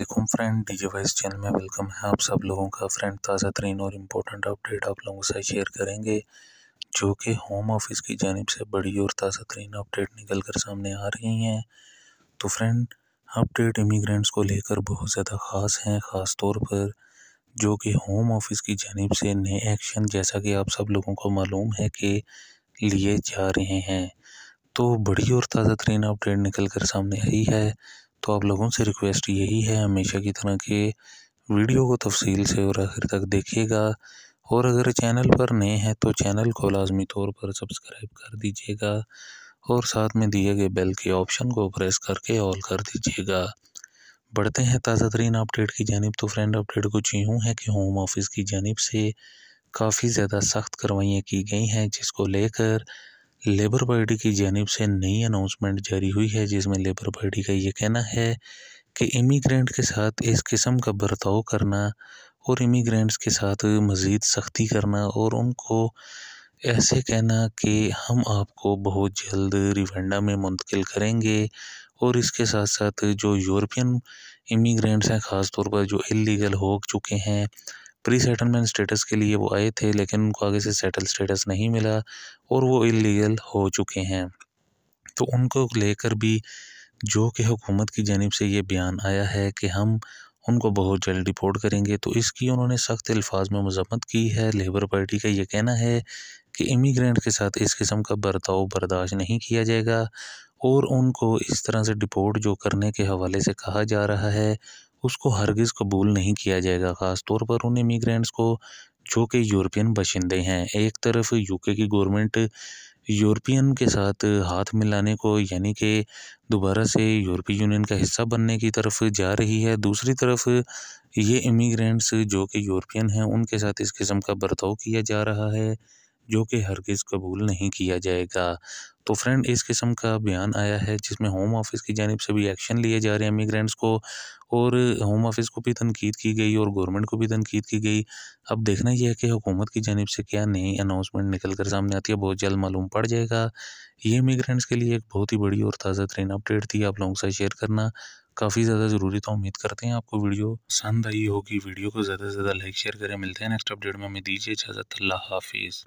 देखो friend G wise channel में welcome है आप सब लोगों का फ्रेंड ताज़ा तरीन और इम्पोर्टेंट अपडेट आप लोगों से शेयर करेंगे जो कि होम ऑफिस की जानब से बड़ी और ताज़ा तरीन अपडेट निकल कर सामने आ रही हैं तो फ्रेंड अपडेट इमिग्रेंट्स को लेकर बहुत ज़्यादा ख़ास हैं ख़ास तौर पर जो कि होम ऑफिस की जानब से नए एक्शन जैसा कि आप सब लोगों को मालूम है कि लिए जा रहे हैं तो बड़ी और ताज़ा तरीन अपडेट निकल कर सामने आई है तो आप लोगों से रिक्वेस्ट यही है हमेशा की तरह के वीडियो को तफसील से और आखिर तक देखिएगा और अगर चैनल पर नए हैं तो चैनल को लाजमी तौर पर सब्सक्राइब कर दीजिएगा और साथ में दिए गए बेल के ऑप्शन को प्रेस करके ऑल कर दीजिएगा बढ़ते हैं ताज़ा तरीन अपडेट की जानब तो फ्रेंड अपडेट कुछ यूँ है कि होम ऑफिस की जानब से काफ़ी ज़्यादा सख्त कार्रवाइयाँ की गई हैं जिसको लेकर लेबर पार्टी की जानब से नई अनाउंसमेंट जारी हुई है जिसमें लेबर पार्टी का ये कहना है कि इमीग्रेंट के साथ इस किस्म का बर्ताव करना और इमीग्रेंट्स के साथ मज़ीद सख्ती करना और उनको ऐसे कहना कि हम आपको बहुत जल्द रिवेंडा में मुंतकिल करेंगे और इसके साथ साथ जो यूरोपियन इमीग्रेंट्स हैं ख़ास तौर पर जो इलीगल हो चुके हैं प्री सेटलमेंट स्टेटस के लिए वो आए थे लेकिन उनको आगे से सेटल स्टेटस नहीं मिला और वो इलीगल हो चुके हैं तो उनको लेकर भी जो कि हुकूमत की जानब से ये बयान आया है कि हम उनको बहुत जल्द डिपोर्ट करेंगे तो इसकी उन्होंने सख्त अल्फाज में मजम्मत की है लेबर पार्टी का ये कहना है कि इमीग्रेंट के साथ इस किस्म का बर्ताव बर्दाश्त नहीं किया जाएगा और उनको इस तरह से डिपोर्ट जो करने के हवाले से कहा जा रहा है उसको हरगिज़ कबूल नहीं किया जाएगा ख़ास तौर पर उन इमीग्रेंट्स को जो कि यूरोपियन बशिंदे हैं एक तरफ यूके की गवर्नमेंट यूरोपियन के साथ हाथ मिलाने को यानी कि दोबारा से यूरोपीय यूनियन का हिस्सा बनने की तरफ जा रही है दूसरी तरफ ये इमीग्रेंट्स जो कि यूरोपियन हैं उनके साथ इस किस्म का बर्ताव किया जा रहा है जो कि हरगिज़ कबूल नहीं किया जाएगा तो फ्रेंड इस किस्म का बयान आया है जिसमें होम ऑफिस की जानब से भी एक्शन लिए जा रहे हैं इमिग्रेंट्स को और होम ऑफिस को भी तनकीद की गई और गवर्नमेंट को भी तनकीद की गई अब देखना यह है कि हुकूमत की जानब से क्या नई अनाउंसमेंट निकल कर सामने आती है बहुत जल्द मालूम पड़ जाएगा ये इमिग्रेंट्स के लिए एक बहुत ही बड़ी और ताज़ा तरीन अपडेट थी आप लोगों के साथ शेयर करना काफ़ी ज़्यादा ज़रूरी था उम्मीद करते हैं आपको वीडियो पसंद आई होगी वीडियो को ज़्यादा से ज़्यादा लाइक शेयर करें मिलते हैं नेक्स्ट अपडेट में हमें दीजिए इजाज़त अल्लाह हाफिज़